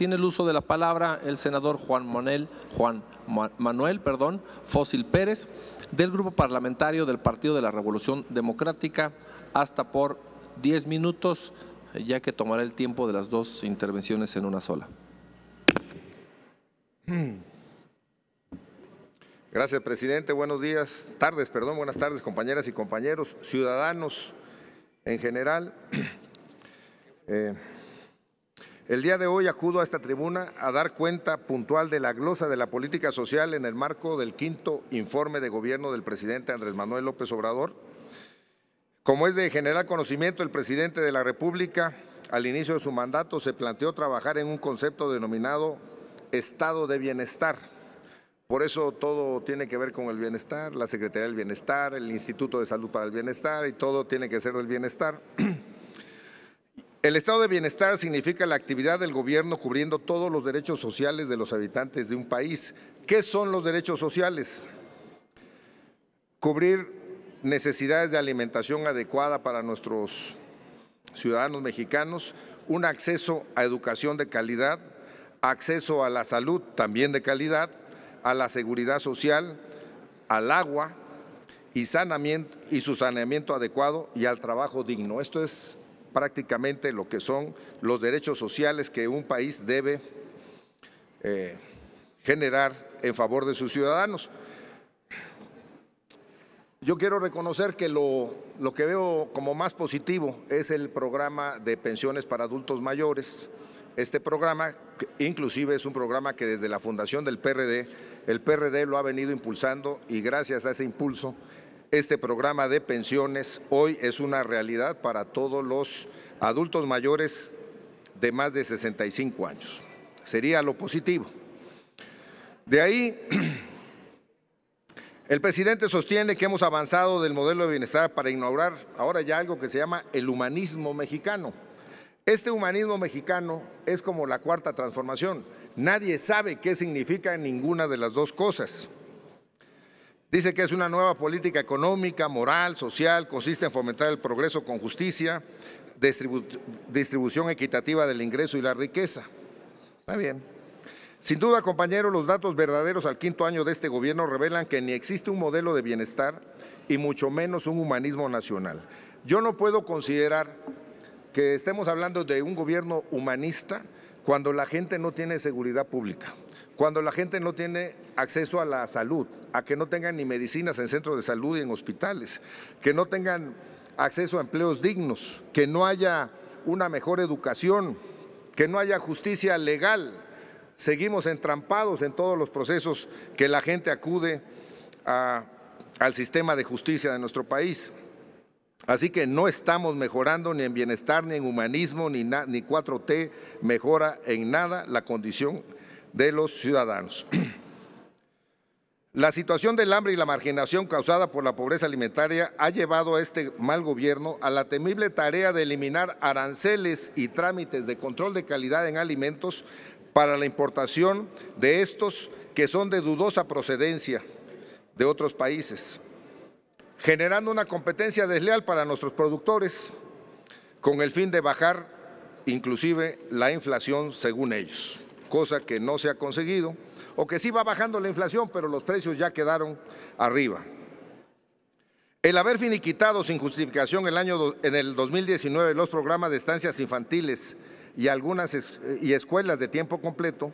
Tiene el uso de la palabra el senador Juan Manuel, Juan Manuel perdón, Fósil Pérez, del grupo parlamentario del Partido de la Revolución Democrática, hasta por 10 minutos, ya que tomará el tiempo de las dos intervenciones en una sola. Gracias, presidente. Buenos días, tardes, perdón, buenas tardes, compañeras y compañeros, ciudadanos en general. Eh, el día de hoy acudo a esta tribuna a dar cuenta puntual de la glosa de la política social en el marco del quinto informe de gobierno del presidente Andrés Manuel López Obrador. Como es de general conocimiento, el presidente de la República, al inicio de su mandato, se planteó trabajar en un concepto denominado estado de bienestar. Por eso todo tiene que ver con el bienestar, la Secretaría del Bienestar, el Instituto de Salud para el Bienestar y todo tiene que ser del bienestar. El estado de bienestar significa la actividad del gobierno cubriendo todos los derechos sociales de los habitantes de un país. ¿Qué son los derechos sociales? Cubrir necesidades de alimentación adecuada para nuestros ciudadanos mexicanos, un acceso a educación de calidad, acceso a la salud también de calidad, a la seguridad social, al agua y, su saneamiento adecuado y al trabajo digno. Esto es prácticamente lo que son los derechos sociales que un país debe eh, generar en favor de sus ciudadanos. Yo quiero reconocer que lo, lo, que veo como más positivo es el programa de pensiones para adultos mayores. Este programa, inclusive es un programa que desde la fundación del PRD, el PRD lo ha venido impulsando y gracias a ese impulso este programa de pensiones hoy es una realidad para todos los adultos mayores de más de 65 años. Sería lo positivo. De ahí, el presidente sostiene que hemos avanzado del modelo de bienestar para inaugurar ahora ya algo que se llama el humanismo mexicano. Este humanismo mexicano es como la cuarta transformación. Nadie sabe qué significa ninguna de las dos cosas. Dice que es una nueva política económica, moral, social, consiste en fomentar el progreso con justicia, distribución equitativa del ingreso y la riqueza. Está bien. Sin duda, compañeros, los datos verdaderos al quinto año de este gobierno revelan que ni existe un modelo de bienestar y mucho menos un humanismo nacional. Yo no puedo considerar que estemos hablando de un gobierno humanista cuando la gente no tiene seguridad pública, cuando la gente no tiene acceso a la salud, a que no tengan ni medicinas en centros de salud y en hospitales, que no tengan acceso a empleos dignos, que no haya una mejor educación, que no haya justicia legal. Seguimos entrampados en todos los procesos que la gente acude al sistema de justicia de nuestro país. Así que no estamos mejorando ni en bienestar, ni en humanismo, ni, ni 4T mejora en nada la condición de los ciudadanos. La situación del hambre y la marginación causada por la pobreza alimentaria ha llevado a este mal gobierno a la temible tarea de eliminar aranceles y trámites de control de calidad en alimentos para la importación de estos que son de dudosa procedencia de otros países, generando una competencia desleal para nuestros productores con el fin de bajar inclusive la inflación según ellos, cosa que no se ha conseguido o que sí va bajando la inflación, pero los precios ya quedaron arriba. El haber finiquitado sin justificación el año, en el 2019 los programas de estancias infantiles y algunas y escuelas de tiempo completo,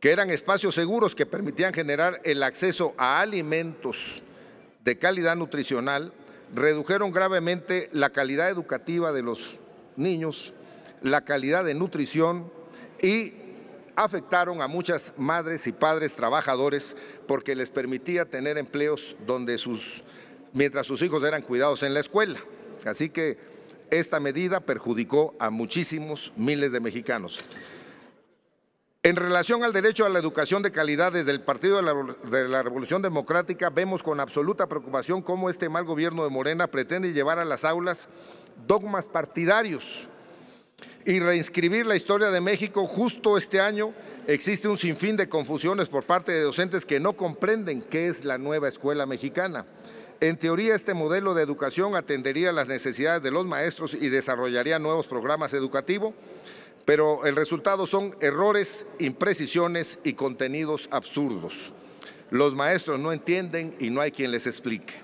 que eran espacios seguros que permitían generar el acceso a alimentos de calidad nutricional, redujeron gravemente la calidad educativa de los niños, la calidad de nutrición y afectaron a muchas madres y padres trabajadores porque les permitía tener empleos donde sus, mientras sus hijos eran cuidados en la escuela. Así que esta medida perjudicó a muchísimos miles de mexicanos. En relación al derecho a la educación de calidad, desde el Partido de la, de la, Revolución Democrática vemos con absoluta preocupación cómo este mal gobierno de Morena pretende llevar a las aulas dogmas partidarios y reinscribir la historia de México justo este año, existe un sinfín de confusiones por parte de docentes que no comprenden qué es la nueva escuela mexicana. En teoría, este modelo de educación atendería las necesidades de los maestros y desarrollaría nuevos programas educativos, pero el resultado son errores, imprecisiones y contenidos absurdos. Los maestros no entienden y no hay quien les explique.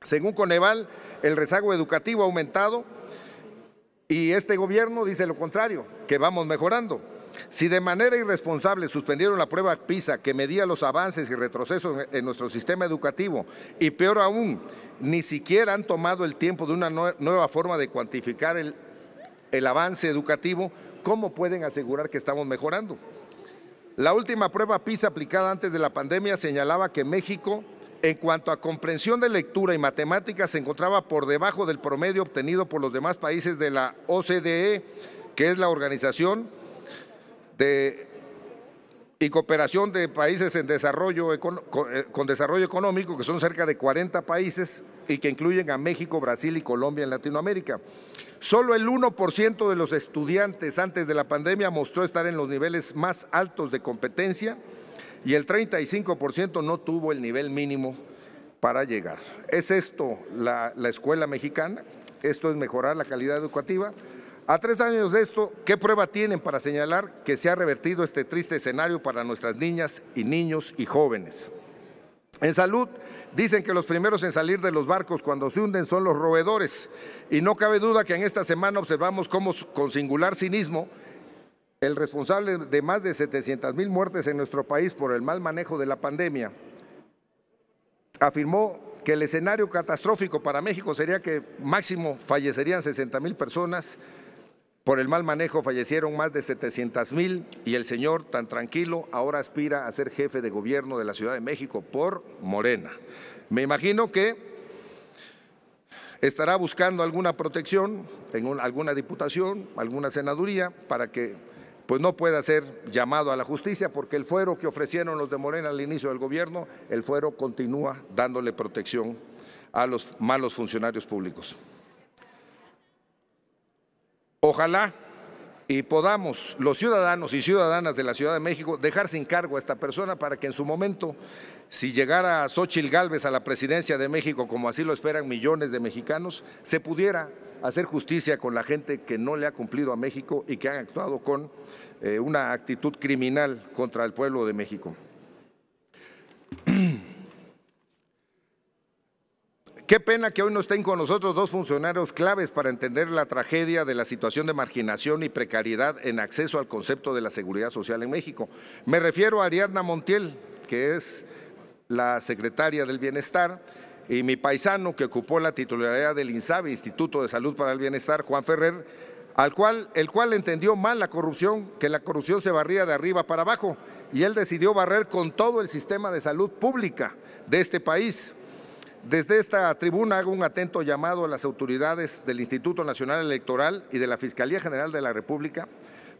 Según Coneval, el rezago educativo ha aumentado y este gobierno dice lo contrario, que vamos mejorando. Si de manera irresponsable suspendieron la prueba PISA que medía los avances y retrocesos en nuestro sistema educativo, y peor aún, ni siquiera han tomado el tiempo de una nueva forma de cuantificar el, avance educativo, ¿cómo pueden asegurar que estamos mejorando? La última prueba PISA aplicada antes de la pandemia señalaba que México en cuanto a comprensión de lectura y matemáticas, se encontraba por debajo del promedio obtenido por los demás países de la OCDE, que es la Organización de y Cooperación de Países en desarrollo, eh, con Desarrollo Económico, que son cerca de 40 países y que incluyen a México, Brasil y Colombia en Latinoamérica. Solo el 1% de los estudiantes antes de la pandemia mostró estar en los niveles más altos de competencia y el 35% no tuvo el nivel mínimo para llegar. Es esto la, escuela mexicana, esto es mejorar la calidad educativa. A tres años de esto, ¿qué prueba tienen para señalar que se ha revertido este triste escenario para nuestras niñas y niños y jóvenes? En salud, dicen que los primeros en salir de los barcos cuando se hunden son los roedores. Y no cabe duda que en esta semana observamos cómo, con singular cinismo, el responsable de más de 700 mil muertes en nuestro país por el mal manejo de la pandemia, afirmó que el escenario catastrófico para México sería que máximo fallecerían 60 mil personas, por el mal manejo fallecieron más de 700 mil y el señor tan tranquilo ahora aspira a ser jefe de gobierno de la Ciudad de México por Morena. Me imagino que estará buscando alguna protección en alguna diputación, alguna senaduría para que pues no pueda ser llamado a la justicia porque el fuero que ofrecieron los de Morena al inicio del gobierno, el fuero continúa dándole protección a los malos funcionarios públicos. Ojalá y podamos los ciudadanos y ciudadanas de la Ciudad de México dejar sin cargo a esta persona para que en su momento, si llegara Xochil Gálvez a la presidencia de México, como así lo esperan millones de mexicanos, se pudiera hacer justicia con la gente que no le ha cumplido a México y que han actuado con eh, una actitud criminal contra el pueblo de México. Qué pena que hoy no estén con nosotros dos funcionarios claves para entender la tragedia de la situación de marginación y precariedad en acceso al concepto de la seguridad social en México. Me refiero a Ariadna Montiel, que es la secretaria del Bienestar, y mi paisano que ocupó la titularidad del INSABI, Instituto de Salud para el Bienestar, Juan Ferrer, al cual, el cual entendió mal la corrupción, que la corrupción se barría de arriba para abajo, y él decidió barrer con todo el sistema de salud pública de este país. Desde esta tribuna hago un atento llamado a las autoridades del Instituto Nacional Electoral y de la Fiscalía General de la República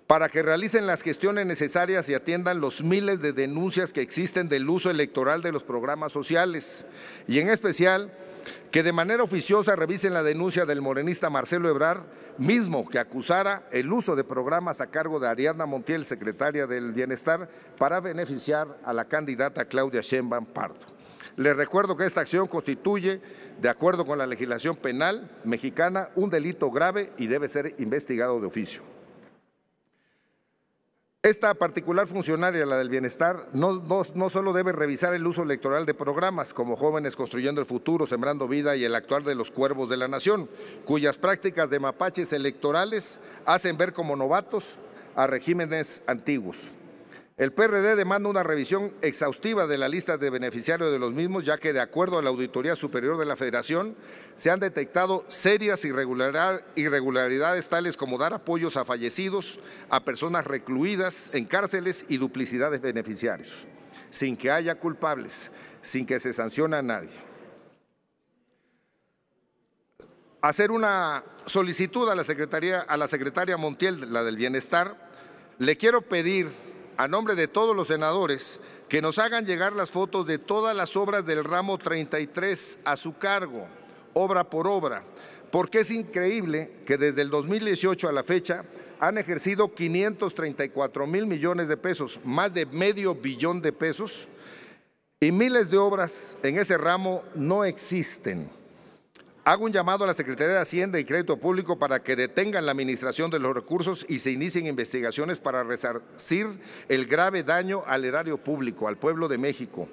para que realicen las gestiones necesarias y atiendan los miles de denuncias que existen del uso electoral de los programas sociales y en especial que de manera oficiosa revisen la denuncia del morenista Marcelo Ebrar, mismo que acusara el uso de programas a cargo de Ariadna Montiel, secretaria del Bienestar, para beneficiar a la candidata Claudia Sheinbaum Pardo. Les recuerdo que esta acción constituye, de acuerdo con la legislación penal mexicana, un delito grave y debe ser investigado de oficio. Esta particular funcionaria, la del bienestar, no, solo debe revisar el uso electoral de programas como Jóvenes Construyendo el Futuro, Sembrando Vida y el Actual de los cuervos de la nación, cuyas prácticas de mapaches electorales hacen ver como novatos a regímenes antiguos. El PRD demanda una revisión exhaustiva de la lista de beneficiarios de los mismos, ya que de acuerdo a la Auditoría Superior de la Federación se han detectado serias irregularidades tales como dar apoyos a fallecidos, a personas recluidas en cárceles y duplicidades de beneficiarios, sin que haya culpables, sin que se sancione a nadie. Hacer una solicitud a la, secretaría, a la secretaria Montiel, la del Bienestar, le quiero pedir a nombre de todos los senadores, que nos hagan llegar las fotos de todas las obras del ramo 33 a su cargo, obra por obra, porque es increíble que desde el 2018 a la fecha han ejercido 534 mil millones de pesos, más de medio billón de pesos, y miles de obras en ese ramo no existen. Hago un llamado a la Secretaría de Hacienda y Crédito Público para que detengan la administración de los recursos y se inicien investigaciones para resarcir el grave daño al erario público, al pueblo de México.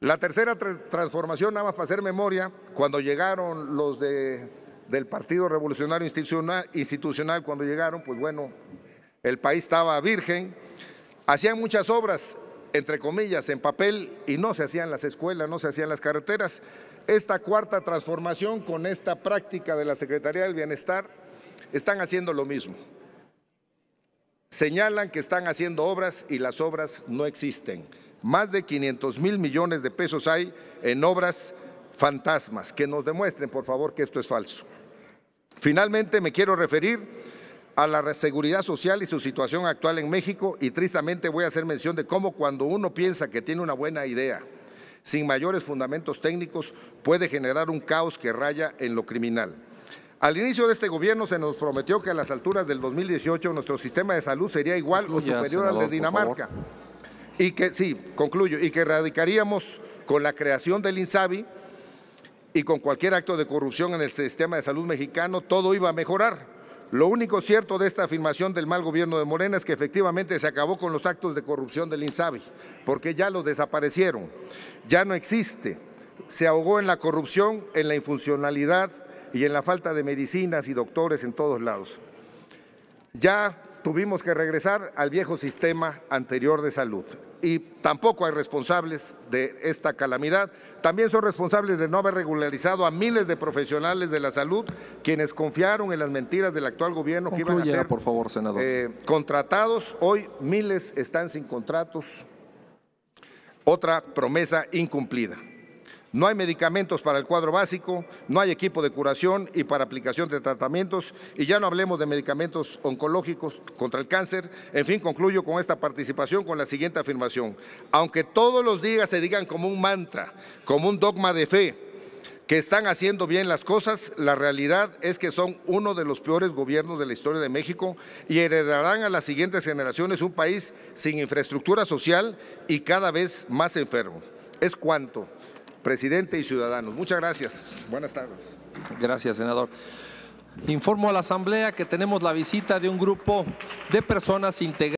La tercera transformación, nada más para hacer memoria, cuando llegaron los de, del Partido Revolucionario Institucional, institucional, cuando llegaron, pues bueno, el país estaba virgen, hacían muchas obras entre comillas, en papel y no se hacían las escuelas, no se hacían las carreteras. Esta cuarta transformación con esta práctica de la Secretaría del Bienestar están haciendo lo mismo. Señalan que están haciendo obras y las obras no existen. Más de 500 mil millones de pesos hay en obras fantasmas. Que nos demuestren, por favor, que esto es falso. Finalmente, me quiero referir a la seguridad social y su situación actual en México y tristemente voy a hacer mención de cómo cuando uno piensa que tiene una buena idea, sin mayores fundamentos técnicos, puede generar un caos que raya en lo criminal. Al inicio de este gobierno se nos prometió que a las alturas del 2018 nuestro sistema de salud sería igual o superior al de Dinamarca. Y que, sí, concluyo, y que erradicaríamos con la creación del INSABI y con cualquier acto de corrupción en el sistema de salud mexicano, todo iba a mejorar. Lo único cierto de esta afirmación del mal gobierno de Morena es que efectivamente se acabó con los actos de corrupción del INSABI, porque ya los desaparecieron, ya no existe. Se ahogó en la corrupción, en la infuncionalidad y en la falta de medicinas y doctores en todos lados. Ya tuvimos que regresar al viejo sistema anterior de salud y tampoco hay responsables de esta calamidad. También son responsables de no haber regularizado a miles de profesionales de la salud quienes confiaron en las mentiras del actual gobierno que iban a ser eh, contratados. Hoy miles están sin contratos. Otra promesa incumplida. No hay medicamentos para el cuadro básico, no hay equipo de curación y para aplicación de tratamientos, y ya no hablemos de medicamentos oncológicos contra el cáncer. En fin, concluyo con esta participación con la siguiente afirmación. Aunque todos los días se digan como un mantra, como un dogma de fe, que están haciendo bien las cosas, la realidad es que son uno de los peores gobiernos de la historia de México y heredarán a las siguientes generaciones un país sin infraestructura social y cada vez más enfermo. Es cuanto presidente y ciudadanos. Muchas gracias. Buenas tardes. Gracias, senador. Informo a la Asamblea que tenemos la visita de un grupo de personas integradas.